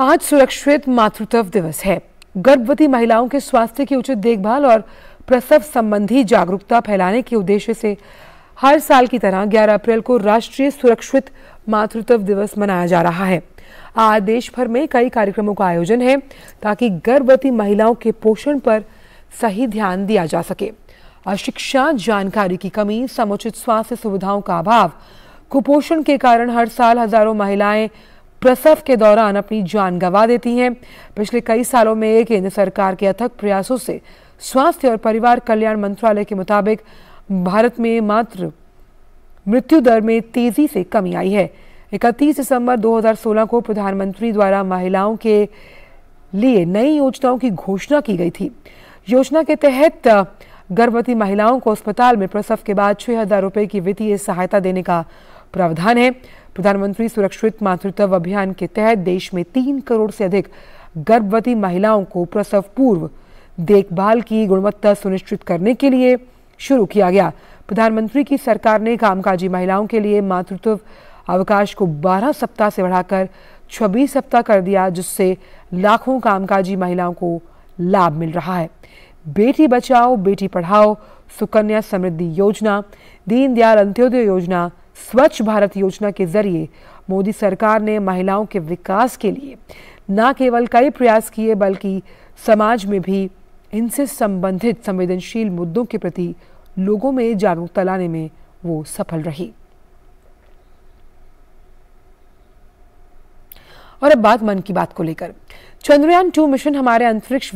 आज सुरक्षित मातृत्व दिवस है गर्भवती महिलाओं के स्वास्थ्य की उचित देखभाल और प्रसव संबंधी जागरूकता फैलाने के उद्देश्य से हर साल की तरह 11 अप्रैल को राष्ट्रीय सुरक्षित मातृत्व दिवस मनाया जा रहा है आज देश भर में कई कार्यक्रमों का आयोजन है ताकि गर्भवती महिलाओं के पोषण पर सही ध्यान दिया जा सके अशिक्षा जानकारी की कमी समुचित स्वास्थ्य सुविधाओं का अभाव कुपोषण के कारण हर साल हजारों महिलाएं प्रसव के दौरान अपनी जान गंवा देती हैं पिछले कई सालों में केंद्र सरकार के अथक प्रयासों से स्वास्थ्य और परिवार कल्याण मंत्रालय के मुताबिक भारत में मात्र मृत्यु दर में तेजी से कमी आई है 31 दिसंबर 2016 को प्रधानमंत्री द्वारा महिलाओं के लिए नई योजनाओं की घोषणा की गई थी योजना के तहत गर्भवती महिलाओं को अस्पताल में प्रसव के बाद छह हजार रुपये की वित्तीय सहायता देने का प्रावधान है प्रधानमंत्री सुरक्षित मातृत्व अभियान के तहत देश में तीन करोड़ से अधिक गर्भवती महिलाओं को प्रसव पूर्व देखभाल की गुणवत्ता सुनिश्चित करने के लिए शुरू किया गया प्रधानमंत्री की सरकार ने कामकाजी महिलाओं के लिए मातृत्व अवकाश को 12 सप्ताह से बढ़ाकर 26 सप्ताह कर दिया जिससे लाखों कामकाजी महिलाओं को लाभ मिल रहा है बेटी बचाओ बेटी पढ़ाओ सुकन्या समृद्धि योजना दीनदयाल अंत्योदय योजना स्वच्छ भारत योजना के जरिए मोदी सरकार ने महिलाओं के विकास के लिए न केवल कई प्रयास किए बल्कि समाज में भी इनसे संबंधित संवेदनशील मुद्दों के प्रति लोगों में जागरूकता लाने में वो सफल रही और अब बात मन की बात को लेकर चंद्रयान टू मिशन हमारे अंतरिक्ष